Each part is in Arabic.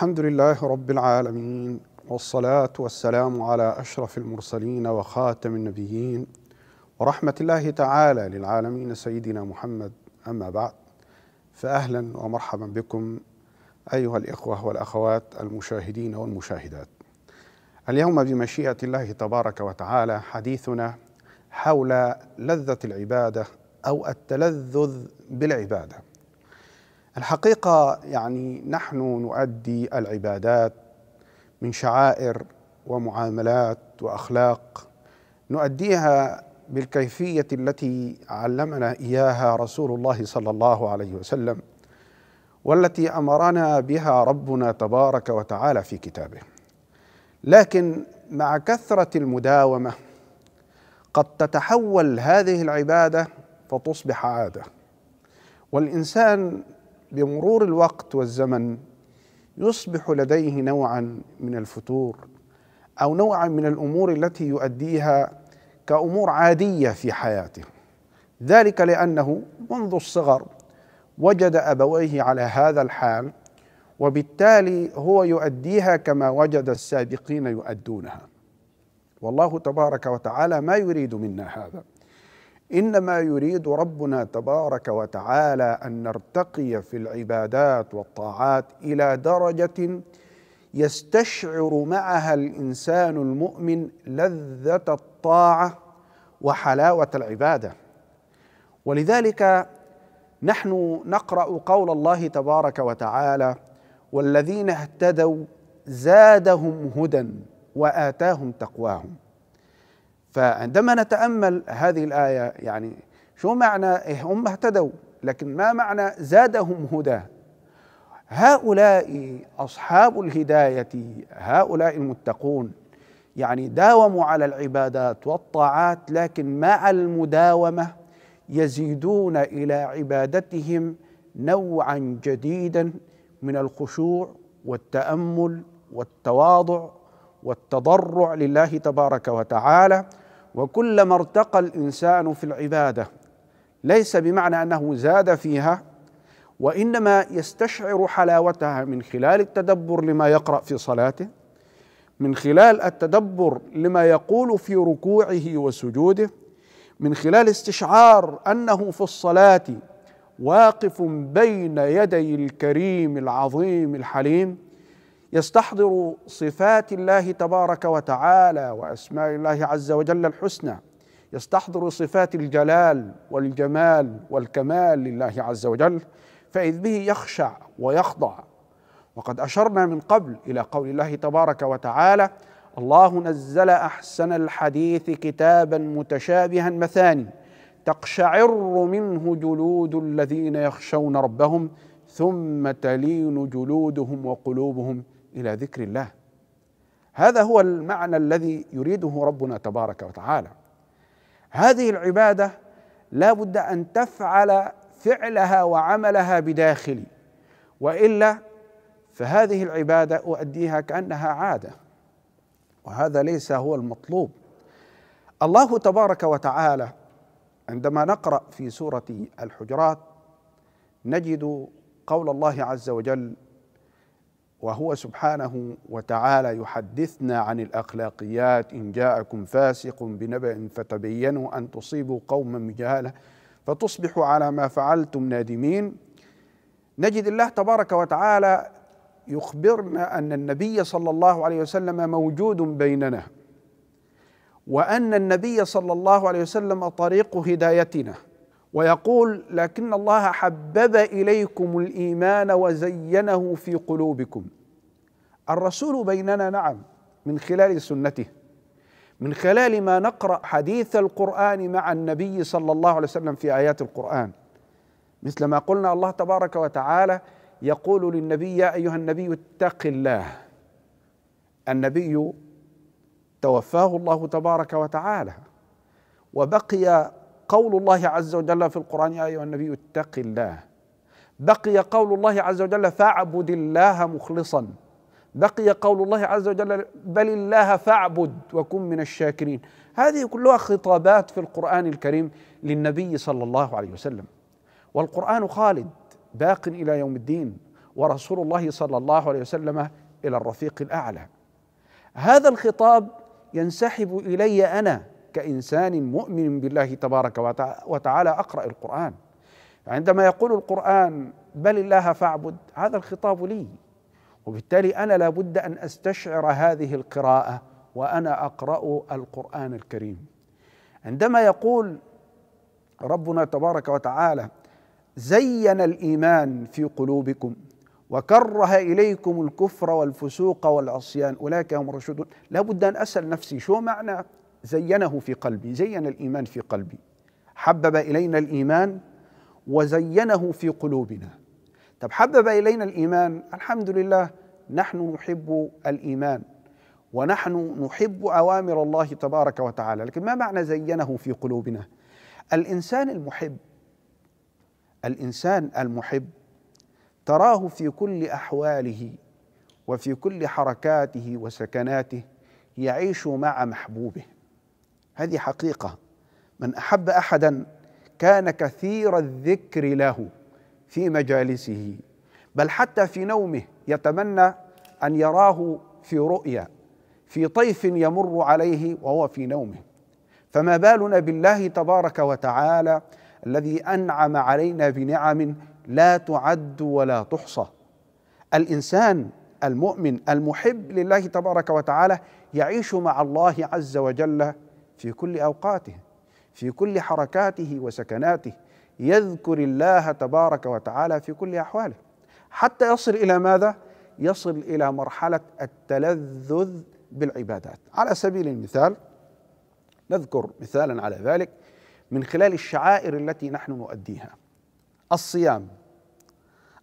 الحمد لله رب العالمين والصلاة والسلام على أشرف المرسلين وخاتم النبيين ورحمة الله تعالى للعالمين سيدنا محمد أما بعد فأهلا ومرحبا بكم أيها الإخوة والأخوات المشاهدين والمشاهدات اليوم بمشيئة الله تبارك وتعالى حديثنا حول لذة العبادة أو التلذذ بالعبادة الحقيقه يعني نحن نؤدي العبادات من شعائر ومعاملات واخلاق نؤديها بالكيفيه التي علمنا اياها رسول الله صلى الله عليه وسلم والتي امرنا بها ربنا تبارك وتعالى في كتابه لكن مع كثره المداومه قد تتحول هذه العباده فتصبح عاده والانسان بمرور الوقت والزمن يصبح لديه نوعا من الفتور او نوعا من الامور التي يؤديها كامور عاديه في حياته ذلك لانه منذ الصغر وجد ابويه على هذا الحال وبالتالي هو يؤديها كما وجد السابقين يؤدونها والله تبارك وتعالى ما يريد منا هذا انما يريد ربنا تبارك وتعالى ان نرتقي في العبادات والطاعات الى درجه يستشعر معها الانسان المؤمن لذه الطاعه وحلاوه العباده ولذلك نحن نقرا قول الله تبارك وتعالى والذين اهتدوا زادهم هدى واتاهم تقواهم فعندما نتامل هذه الايه يعني شو معنى إيه، هم اهتدوا لكن ما معنى زادهم هدى هؤلاء اصحاب الهدايه هؤلاء المتقون يعني داوموا على العبادات والطاعات لكن مع المداومه يزيدون الى عبادتهم نوعا جديدا من الخشوع والتامل والتواضع والتضرع لله تبارك وتعالى وكلما ارتقى الانسان في العباده ليس بمعنى انه زاد فيها وانما يستشعر حلاوتها من خلال التدبر لما يقرا في صلاته من خلال التدبر لما يقول في ركوعه وسجوده من خلال استشعار انه في الصلاه واقف بين يدي الكريم العظيم الحليم يستحضر صفات الله تبارك وتعالى واسماء الله عز وجل الحسنى يستحضر صفات الجلال والجمال والكمال لله عز وجل فاذ به يخشع ويخضع وقد اشرنا من قبل الى قول الله تبارك وتعالى الله نزل احسن الحديث كتابا متشابها مثاني تقشعر منه جلود الذين يخشون ربهم ثم تلين جلودهم وقلوبهم الى ذكر الله هذا هو المعنى الذي يريده ربنا تبارك وتعالى هذه العباده لا بد ان تفعل فعلها وعملها بداخلي والا فهذه العباده اؤديها كانها عاده وهذا ليس هو المطلوب الله تبارك وتعالى عندما نقرا في سوره الحجرات نجد قول الله عز وجل وهو سبحانه وتعالى يحدثنا عن الاخلاقيات ان جاءكم فاسق بنبأ فتبينوا ان تصيبوا قوما بجهاله فتصبحوا على ما فعلتم نادمين نجد الله تبارك وتعالى يخبرنا ان النبي صلى الله عليه وسلم موجود بيننا وان النبي صلى الله عليه وسلم طريق هدايتنا ويقول لكن الله حبب اليكم الايمان وزينه في قلوبكم الرسول بيننا نعم من خلال سنته من خلال ما نقرا حديث القران مع النبي صلى الله عليه وسلم في ايات القران مثل ما قلنا الله تبارك وتعالى يقول للنبي يا ايها النبي اتق الله النبي توفاه الله تبارك وتعالى وبقي قول الله عز وجل في القرآن يا أيها النبي اتق الله بقي قول الله عز وجل فاعبد الله مخلصا بقي قول الله عز وجل بل الله فاعبد وكن من الشاكرين هذه كلها خطابات في القرآن الكريم للنبي صلى الله عليه وسلم والقرآن خالد باق إلى يوم الدين ورسول الله صلى الله عليه وسلم إلى الرفيق الأعلى هذا الخطاب ينسحب إلي أنا كإنسان مؤمن بالله تبارك وتعالى أقرأ القرآن عندما يقول القرآن بل الله فاعبد هذا الخطاب لي وبالتالي أنا لابد أن أستشعر هذه القراءة وأنا أقرأ القرآن الكريم عندما يقول ربنا تبارك وتعالى زين الإيمان في قلوبكم وكره إليكم الكفر والفسوق والعصيان أولئك هم الرشدون لابد أن أسأل نفسي شو معنى زينه في قلبي زين الايمان في قلبي حبب الينا الايمان وزينه في قلوبنا طب حبب الينا الايمان الحمد لله نحن نحب الايمان ونحن نحب اوامر الله تبارك وتعالى لكن ما معنى زينه في قلوبنا الانسان المحب الانسان المحب تراه في كل احواله وفي كل حركاته وسكناته يعيش مع محبوبه هذه حقيقة من أحب أحدا كان كثير الذكر له في مجالسه بل حتى في نومه يتمنى أن يراه في رؤيا في طيف يمر عليه وهو في نومه فما بالنا بالله تبارك وتعالى الذي انعم علينا بنعم لا تعد ولا تحصى الانسان المؤمن المحب لله تبارك وتعالى يعيش مع الله عز وجل في كل اوقاته في كل حركاته وسكناته يذكر الله تبارك وتعالى في كل احواله حتى يصل الى ماذا يصل الى مرحله التلذذ بالعبادات على سبيل المثال نذكر مثالا على ذلك من خلال الشعائر التي نحن نؤديها الصيام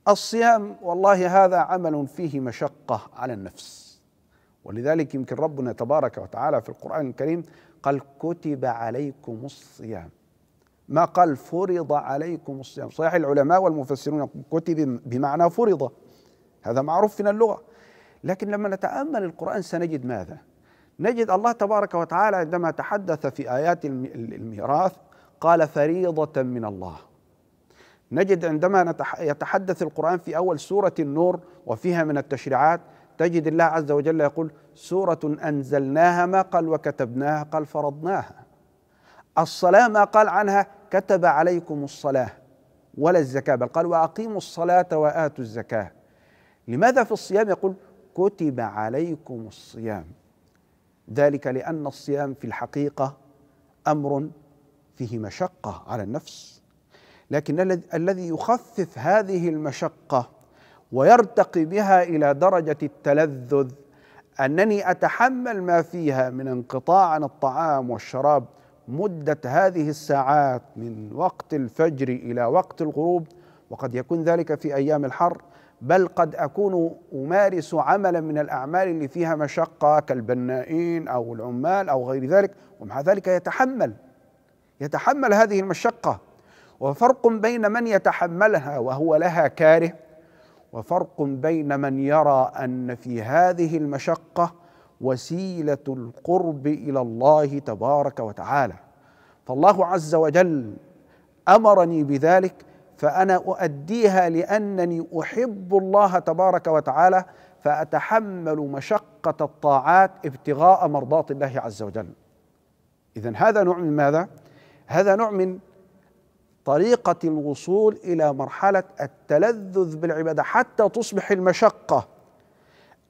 الصيام والله هذا عمل فيه مشقه على النفس ولذلك يمكن ربنا تبارك وتعالى في القران الكريم قال كتب عليكم الصيام ما قال فرض عليكم الصيام صحيح العلماء والمفسرون كتب بمعنى فرض هذا معروف من اللغة لكن لما نتأمل القرآن سنجد ماذا نجد الله تبارك وتعالى عندما تحدث في آيات الميراث قال فريضة من الله نجد عندما يتحدث القرآن في أول سورة النور وفيها من التشريعات تجد الله عز وجل يقول سورة أنزلناها ما قال وكتبناها قال فرضناها الصلاة ما قال عنها كتب عليكم الصلاة ولا الزكاة بل قال وأقيموا الصلاة وآتوا الزكاة لماذا في الصيام يقول كتب عليكم الصيام ذلك لأن الصيام في الحقيقة أمر فيه مشقة على النفس لكن الذي يخفف هذه المشقة ويرتقي بها إلى درجة التلذذ انني اتحمل ما فيها من انقطاع عن الطعام والشراب مده هذه الساعات من وقت الفجر الى وقت الغروب وقد يكون ذلك في ايام الحر بل قد اكون امارس عملا من الاعمال اللي فيها مشقه كالبنائين او العمال او غير ذلك ومع ذلك يتحمل يتحمل هذه المشقه وفرق بين من يتحملها وهو لها كاره وفرق بين من يرى ان في هذه المشقه وسيله القرب الى الله تبارك وتعالى فالله عز وجل امرني بذلك فانا اؤديها لانني احب الله تبارك وتعالى فاتحمل مشقه الطاعات ابتغاء مرضاه الله عز وجل اذا هذا نوع من ماذا هذا نوع من طريقة الوصول إلى مرحلة التلذذ بالعبادة حتى تصبح المشقة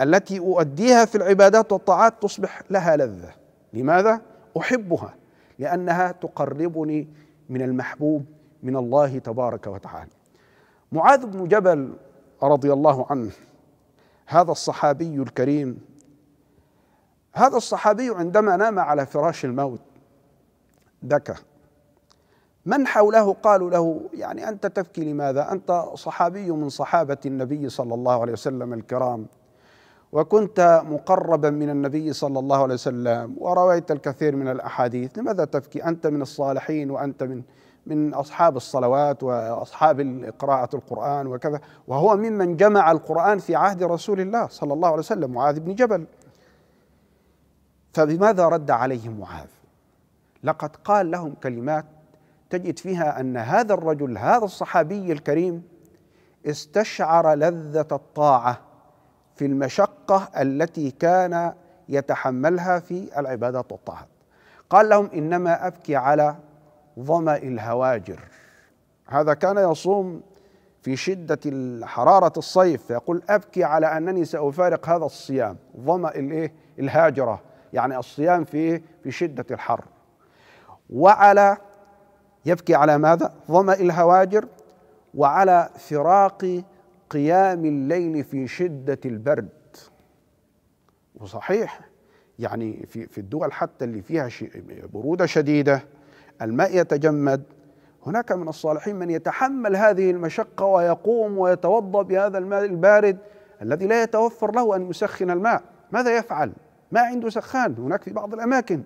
التي أؤديها في العبادات والطاعات تصبح لها لذة لماذا؟ أحبها لأنها تقربني من المحبوب من الله تبارك وتعالى معاذ بن جبل رضي الله عنه هذا الصحابي الكريم هذا الصحابي عندما نام على فراش الموت بكى من حوله قالوا له يعني انت تبكي لماذا؟ انت صحابي من صحابه النبي صلى الله عليه وسلم الكرام وكنت مقربا من النبي صلى الله عليه وسلم ورويت الكثير من الاحاديث، لماذا تبكي؟ انت من الصالحين وانت من من اصحاب الصلوات واصحاب قراءه القران وكذا، وهو ممن جمع القران في عهد رسول الله صلى الله عليه وسلم معاذ بن جبل. فبماذا رد عليهم معاذ؟ لقد قال لهم كلمات تجد فيها ان هذا الرجل هذا الصحابي الكريم استشعر لذه الطاعه في المشقه التي كان يتحملها في العبادات والطاعات قال لهم انما ابكي على ظما الهواجر هذا كان يصوم في شده حراره الصيف فيقول ابكي على انني سافارق هذا الصيام ظما الايه الهاجره يعني الصيام في في شده الحر وعلى يبكي على ماذا؟ ظمأ الهواجر وعلى فراق قيام الليل في شدة البرد وصحيح يعني في في الدول حتى اللي فيها برودة شديدة الماء يتجمد هناك من الصالحين من يتحمل هذه المشقة ويقوم ويتوضأ بهذا الماء البارد الذي لا يتوفر له أن يسخن الماء ماذا يفعل؟ ما عنده سخان هناك في بعض الأماكن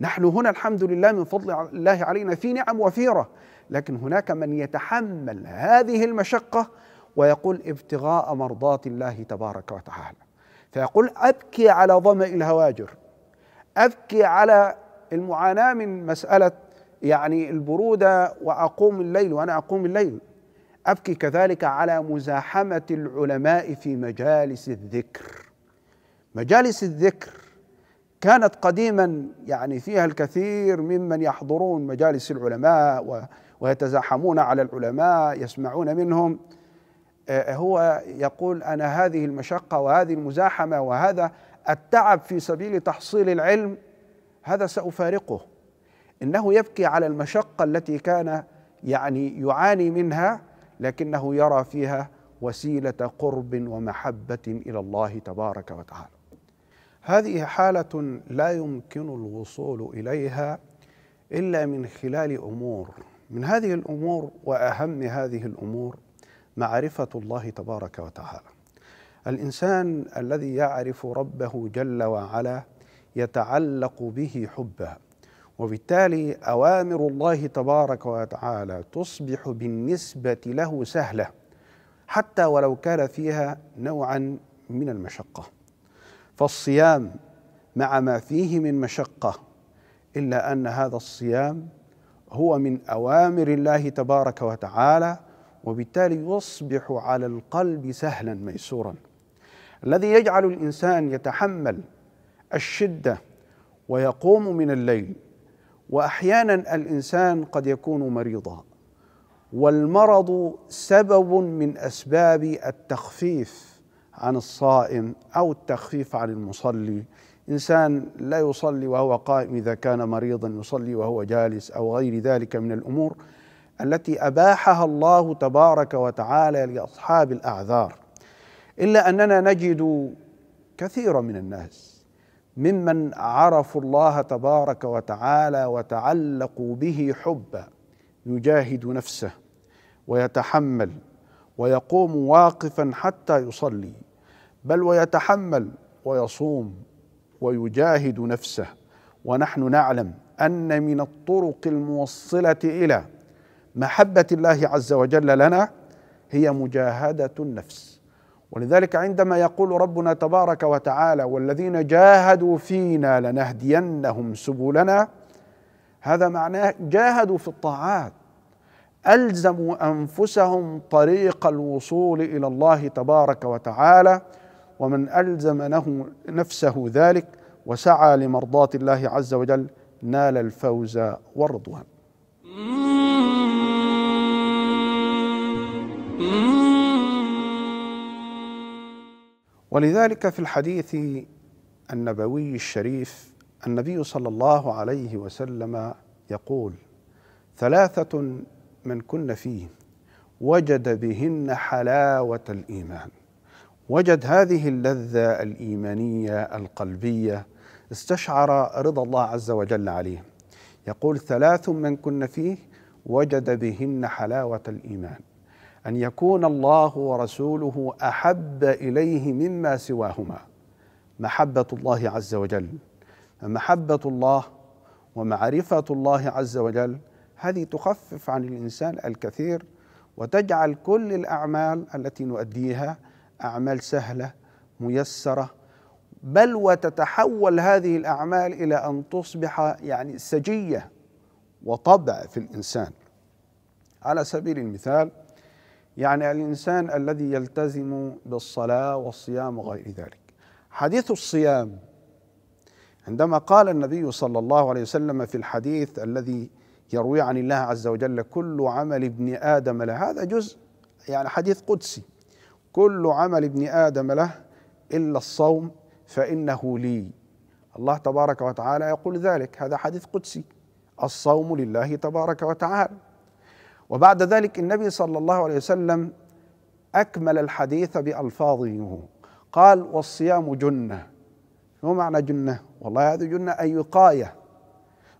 نحن هنا الحمد لله من فضل الله علينا في نعم وفيره لكن هناك من يتحمل هذه المشقه ويقول ابتغاء مرضات الله تبارك وتعالى فيقول ابكي على ظما الهواجر ابكي على المعاناه من مساله يعني البروده واقوم الليل وانا اقوم الليل ابكي كذلك على مزاحمه العلماء في مجالس الذكر مجالس الذكر كانت قديما يعني فيها الكثير ممن يحضرون مجالس العلماء ويتزاحمون على العلماء يسمعون منهم آه، هو يقول انا هذه المشقه وهذه المزاحمه وهذا التعب في سبيل تحصيل العلم هذا سافارقه انه يبكي على المشقه التي كان يعني يعاني منها لكنه يرى فيها وسيله قرب ومحبه الى الله تبارك وتعالى هذه حالة لا يمكن الوصول إليها إلا من خلال أمور من هذه الأمور وأهم هذه الأمور معرفة الله تبارك وتعالى الإنسان الذي يعرف ربه جل وعلا يتعلق به حبه وبالتالي أوامر الله تبارك وتعالى تصبح بالنسبة له سهلة حتى ولو كان فيها نوعا من المشقه فالصيام مع ما فيه من مشقه الا ان هذا الصيام هو من اوامر الله تبارك وتعالى وبالتالي يصبح على القلب سهلا ميسورا الذي يجعل الانسان يتحمل الشده ويقوم من الليل واحيانا الانسان قد يكون مريضا والمرض سبب من اسباب التخفيف عن الصائم او التخفيف عن المصلي انسان لا يصلي وهو قائم اذا كان مريضا يصلي وهو جالس او غير ذلك من الامور التي اباحها الله تبارك وتعالى لاصحاب الاعذار الا اننا نجد كثيرا من الناس ممن عرفوا الله تبارك وتعالى وتعلقوا به حبا يجاهد نفسه ويتحمل ويقوم واقفا حتى يصلي بل ويتحمل ويصوم ويجاهد نفسه ونحن نعلم ان من الطرق الموصله الى محبه الله عز وجل لنا هي مجاهده النفس ولذلك عندما يقول ربنا تبارك وتعالى والذين جاهدوا فينا لنهدينهم سبلنا هذا معناه جاهدوا في الطاعات الزموا انفسهم طريق الوصول الى الله تبارك وتعالى ومن ألزم له نفسه ذلك وسعى لمرضاة الله عز وجل نال الفوز والرضوان ولذلك في الحديث النبوي الشريف النبي صلى الله عليه وسلم يقول ثلاثة من كن فيه وجد بهن حلاوة الإيمان وجد هذه اللذة الإيمانية القلبية استشعر رضا الله عز وجل عليه يقول ثلاث من كن فيه وجد بهن حلاوة الإيمان أن يكون الله ورسوله أحب إليه مما سواهما محبة الله عز وجل فمحبة الله ومعرفة الله عز وجل هذه تخفف عن الإنسان الكثير وتجعل كل الأعمال التي نؤديها اعمال سهله ميسره بل وتتحول هذه الاعمال الى ان تصبح يعني سجيه وطبع في الانسان على سبيل المثال يعني الانسان الذي يلتزم بالصلاه والصيام وغير ذلك حديث الصيام عندما قال النبي صلى الله عليه وسلم في الحديث الذي يروي عن الله عز وجل كل عمل ابن ادم له هذا جزء يعني حديث قدسي كل عمل ابن ادم له الا الصوم فانه لي الله تبارك وتعالى يقول ذلك هذا حديث قدسي الصوم لله تبارك وتعالى وبعد ذلك النبي صلى الله عليه وسلم اكمل الحديث بالفاظه قال والصيام جنه ما معنى جنه والله هذه جنه اي وقايه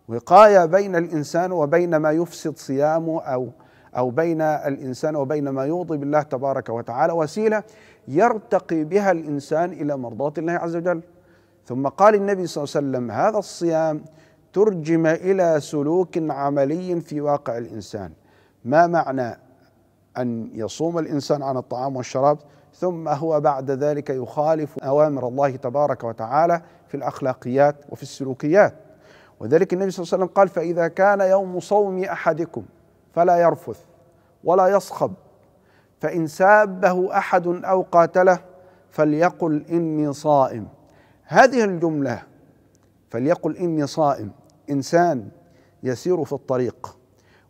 وقايه بين الانسان وبين ما يفسد صيامه او أو بين الإنسان وبين ما يرضي بالله تبارك وتعالى وسيلة يرتقي بها الإنسان إلى مرضاة الله عز وجل ثم قال النبي صلى الله عليه وسلم هذا الصيام ترجم إلى سلوك عملي في واقع الإنسان ما معنى أن يصوم الإنسان عن الطعام والشراب ثم هو بعد ذلك يخالف أوامر الله تبارك وتعالى في الأخلاقيات وفي السلوكيات وذلك النبي صلى الله عليه وسلم قال فإذا كان يوم صوم أحدكم فلا يرفث ولا يصخب فان سابه احد او قاتله فليقل اني صائم هذه الجمله فليقل اني صائم انسان يسير في الطريق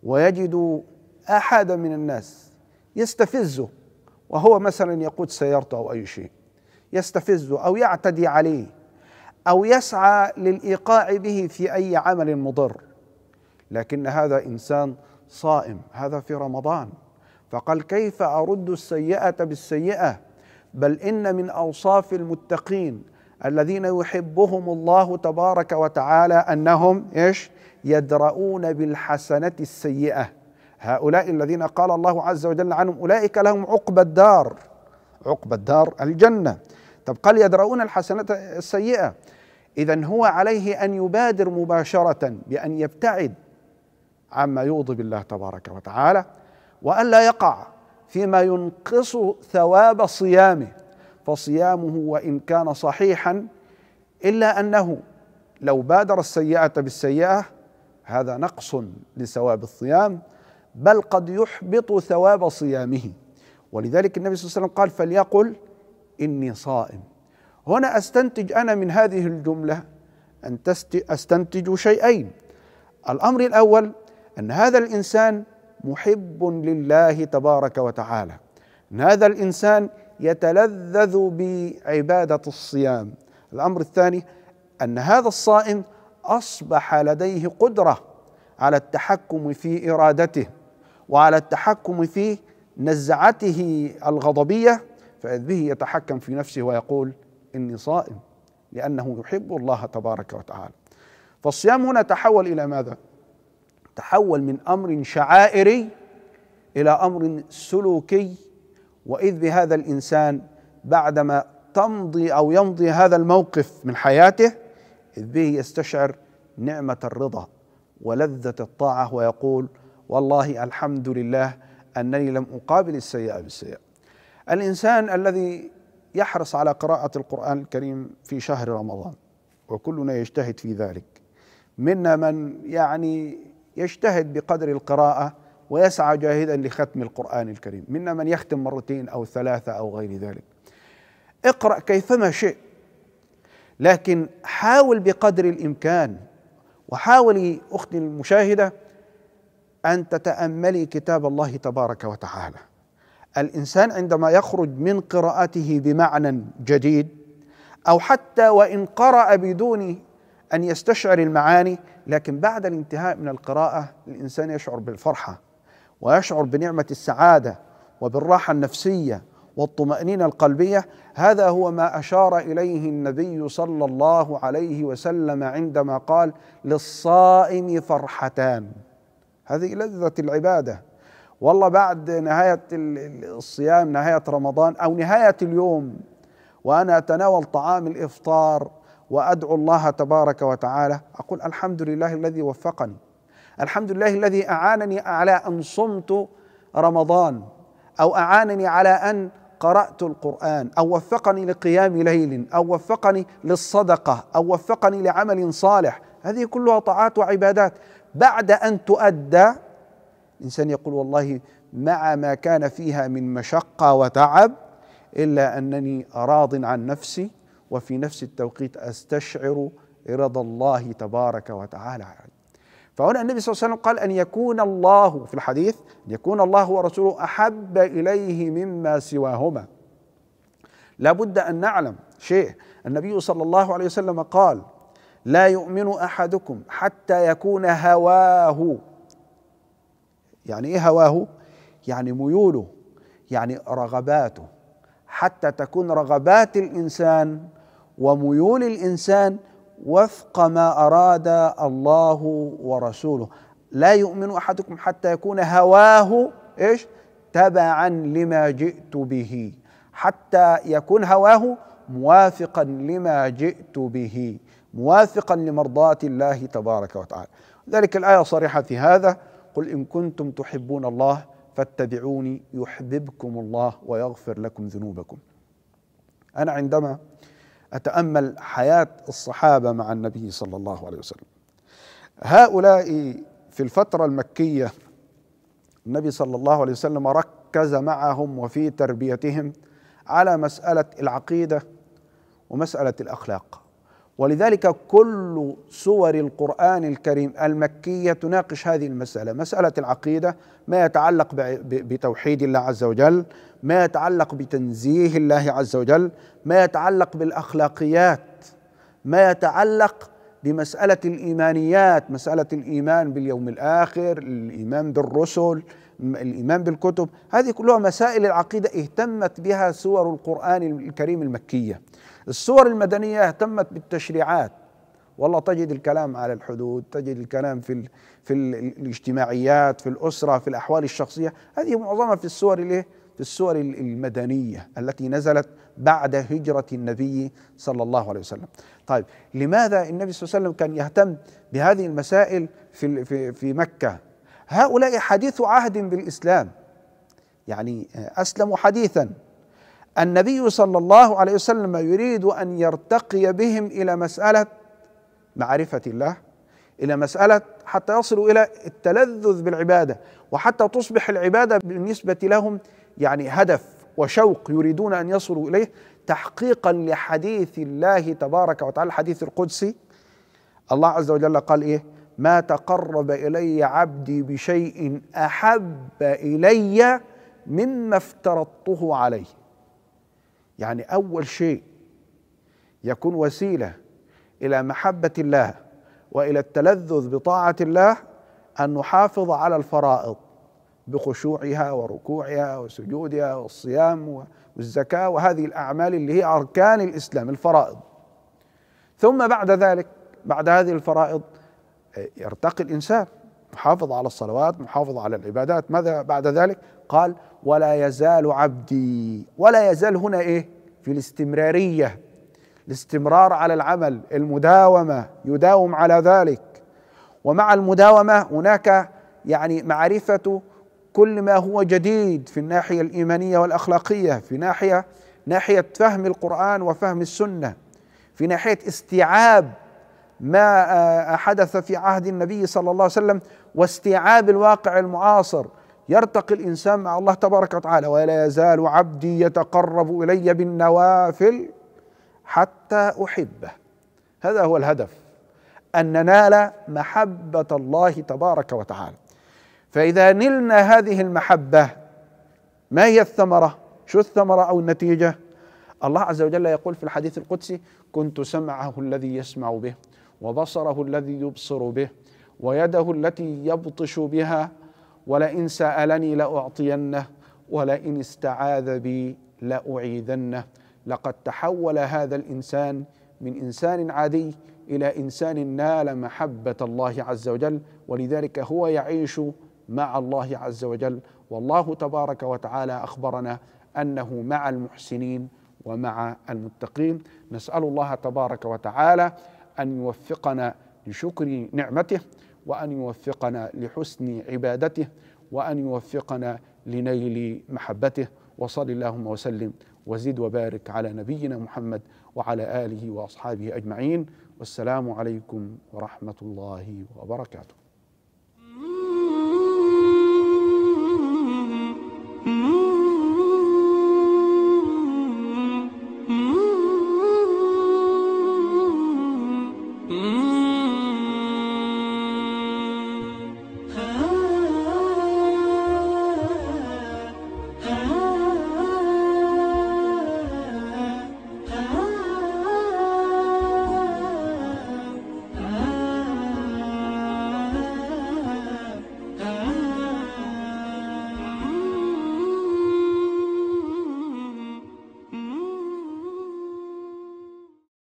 ويجد احد من الناس يستفزه وهو مثلا يقود سيارته او اي شيء يستفزه او يعتدي عليه او يسعى للايقاع به في اي عمل مضر لكن هذا انسان صائم هذا في رمضان فقال كيف ارد السيئه بالسيئه بل ان من اوصاف المتقين الذين يحبهم الله تبارك وتعالى انهم ايش يدرؤون بالحسنه السيئه هؤلاء الذين قال الله عز وجل عنهم اولئك لهم عقبى الدار عقبى الدار الجنه طب قال يدرؤون الحسنه السيئه اذا هو عليه ان يبادر مباشره بان يبتعد عما يغضب الله تبارك وتعالى والا يقع فيما ينقص ثواب صيامه فصيامه وان كان صحيحا الا انه لو بادر السيئه بالسيئه هذا نقص لثواب الصيام بل قد يحبط ثواب صيامه ولذلك النبي صلى الله عليه وسلم قال فليقل اني صائم هنا استنتج انا من هذه الجمله ان استنتج شيئين الامر الاول ان هذا الانسان محب لله تبارك وتعالى ان هذا الانسان يتلذذ بعباده الصيام الامر الثاني ان هذا الصائم اصبح لديه قدره على التحكم في ارادته وعلى التحكم في نزعته الغضبيه فاذ به يتحكم في نفسه ويقول اني صائم لانه يحب الله تبارك وتعالى فالصيام هنا تحول الى ماذا تحول من امر شعائري الى امر سلوكي واذ بهذا الانسان بعدما تمضي او يمضي هذا الموقف من حياته اذ به يستشعر نعمه الرضا ولذه الطاعه ويقول والله الحمد لله انني لم اقابل السيئه بالسيئه. الانسان الذي يحرص على قراءه القران الكريم في شهر رمضان وكلنا يجتهد في ذلك منا من يعني يجتهد بقدر القراءة ويسعى جاهدا لختم القرآن الكريم منا من يختم مرتين أو ثلاثة أو غير ذلك اقرأ كيفما شئت لكن حاول بقدر الإمكان وحاولي أختي المشاهدة أن تتأملي كتاب الله تبارك وتعالى الإنسان عندما يخرج من قراءته بمعنى جديد أو حتى وإن قرأ بدون أن يستشعر المعاني لكن بعد الانتهاء من القراءة الإنسان يشعر بالفرحة ويشعر بنعمة السعادة وبالراحة النفسية والطمأنينة القلبية هذا هو ما أشار إليه النبي صلى الله عليه وسلم عندما قال للصائم فرحتان هذه لذة العبادة والله بعد نهاية الصيام نهاية رمضان أو نهاية اليوم وأنا أتناول طعام الإفطار وادعو الله تبارك وتعالى اقول الحمد لله الذي وفقني الحمد لله الذي اعانني على ان صمت رمضان او اعانني على ان قرات القران او وفقني لقيام ليل او وفقني للصدقه او وفقني لعمل صالح هذه كلها طاعات وعبادات بعد ان تؤدى الانسان يقول والله مع ما كان فيها من مشقه وتعب الا انني راض عن نفسي وفي نفس التوقيت أستشعر رضا الله تبارك وتعالى عني فهنا النبي صلى الله عليه وسلم قال أن يكون الله في الحديث أن يكون الله ورسوله أحب إليه مما سواهما لابد أن نعلم شيء النبي صلى الله عليه وسلم قال لا يؤمن أحدكم حتى يكون هواه يعني إيه هواه؟ يعني ميوله يعني رغباته حتى تكون رغبات الإنسان وميول الانسان وفق ما اراد الله ورسوله لا يؤمن احدكم حتى يكون هواه ايش تبعا لما جئت به حتى يكون هواه موافقا لما جئت به موافقا لمرضاة الله تبارك وتعالى ذلك الآية صريحة في هذا قل إن كنتم تحبون الله فاتبعوني يحببكم الله ويغفر لكم ذنوبكم أنا عندما اتامل حياه الصحابه مع النبي صلى الله عليه وسلم هؤلاء في الفتره المكيه النبي صلى الله عليه وسلم ركز معهم وفي تربيتهم على مساله العقيده ومساله الاخلاق ولذلك كل سور القرآن الكريم المكية تناقش هذه المسألة، مسألة العقيدة، ما يتعلق بتوحيد الله عز وجل، ما يتعلق بتنزيه الله عز وجل، ما يتعلق بالأخلاقيات، ما يتعلق بمسألة الإيمانيات، مسألة الإيمان باليوم الآخر، الإيمان بالرسل، الإيمان بالكتب هذه كلها مسائل العقيدة اهتمت بها سور القرآن الكريم المكية السور المدنية اهتمت بالتشريعات والله تجد الكلام على الحدود تجد الكلام في في الاجتماعيات في الأسرة في الأحوال الشخصية هذه معظمها في السور الايه في السور المدنية التي نزلت بعد هجرة النبي صلى الله عليه وسلم طيب لماذا النبي صلى الله عليه وسلم كان يهتم بهذه المسائل في, في, في مكة هؤلاء حديث عهد بالإسلام يعني آه، أسلموا حديثا النبي صلى الله عليه وسلم يريد أن يرتقي بهم إلى مسألة معرفة الله إلى مسألة حتى يصلوا إلى التلذذ بالعبادة وحتى تصبح العبادة بالنسبة لهم يعني هدف وشوق يريدون أن يصلوا إليه تحقيقا لحديث الله تبارك وتعالى الحديث القدسي الله عز وجل قال إيه ما تقرب الي عبدي بشيء احب الي مما افترضته عليه يعني اول شيء يكون وسيله الى محبه الله والى التلذذ بطاعه الله ان نحافظ على الفرائض بخشوعها وركوعها وسجودها والصيام والزكاه وهذه الاعمال اللي هي اركان الاسلام الفرائض ثم بعد ذلك بعد هذه الفرائض يرتقي الإنسان محافظ على الصلوات محافظ على العبادات ماذا بعد ذلك قال ولا يزال عبدي ولا يزال هنا إيه في الاستمرارية الاستمرار على العمل المداومة يداوم على ذلك ومع المداومة هناك يعني معرفة كل ما هو جديد في الناحية الإيمانية والأخلاقية في ناحية ناحية فهم القرآن وفهم السنة في ناحية استيعاب ما آه، حدث في عهد النبي صلى الله عليه وسلم واستيعاب الواقع المعاصر يرتقي الانسان مع الله تبارك وتعالى ولا يزال عبدي يتقرب الي بالنوافل حتى احبه هذا هو الهدف ان ننال محبه الله تبارك وتعالى فاذا نلنا هذه المحبه ما هي الثمره شو الثمره او النتيجه الله عز وجل يقول في الحديث القدسي كنت سمعه الذي يسمع به وبصره الذي يبصر به ويده التي يبطش بها ولئن سالني لاعطينه ولئن استعاذ بي لاعيذنه لقد تحول هذا الانسان من انسان عادي الى انسان نال محبه الله عز وجل ولذلك هو يعيش مع الله عز وجل والله تبارك وتعالى اخبرنا انه مع المحسنين ومع المتقين نسال الله تبارك وتعالى أن يوفقنا لشكر نعمته وأن يوفقنا لحسن عبادته وأن يوفقنا لنيل محبته وصل اللهم وسلم وزد وبارك على نبينا محمد وعلى آله وأصحابه أجمعين والسلام عليكم ورحمة الله وبركاته